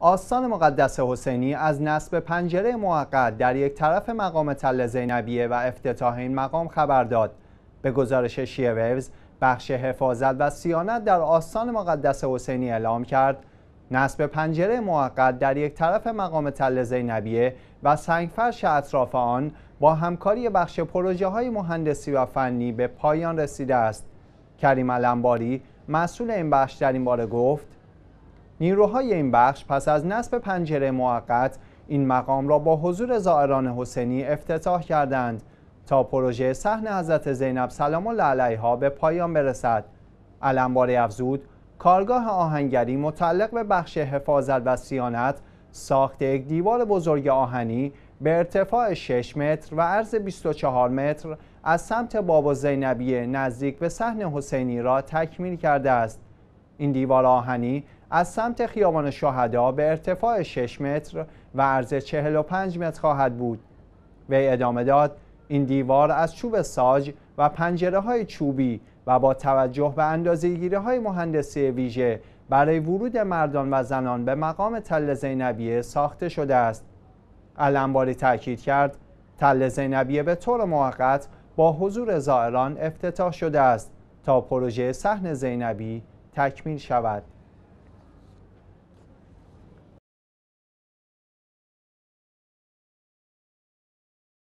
آستان مقدس حسینی از نصب پنجره موقت در یک طرف مقام تل زینبیه و افتتاح این مقام خبر داد. به گزارش شیعه ویوز، بخش حفاظت و سیانت در آستان مقدس حسینی اعلام کرد نصب پنجره موقت در یک طرف مقام تل زینبیه و سنگفرش اطراف آن با همکاری بخش پروژه های مهندسی و فنی به پایان رسیده است. کریم الانباری مسئول این بخش در این باره گفت نیروهای این بخش پس از نصب پنجره موقت این مقام را با حضور زائران حسینی افتتاح کردند تا پروژه صحن حضرت زینب سلام الله علیها به پایان برسد علمباری افزود کارگاه آهنگری متعلق به بخش حفاظت و سیانت ساخت یک دیوار بزرگ آهنی به ارتفاع 6 متر و عرض 24 متر از سمت بابا زینبیه نزدیک به صحن حسینی را تکمیل کرده است این دیوار آهنی از سمت خیابان شهدا به ارتفاع 6 متر و عرض 45 متر خواهد بود وی ادامه داد این دیوار از چوب ساج و پنجره های چوبی و با توجه به اندازه‌گیری های مهندسی ویژه برای ورود مردان و زنان به مقام تل زینبیه ساخته شده است علمباری تاکید کرد تل زینبیه به طور موقت با حضور زائران افتتاح شده است تا پروژه صحن زینبی تکمیل شود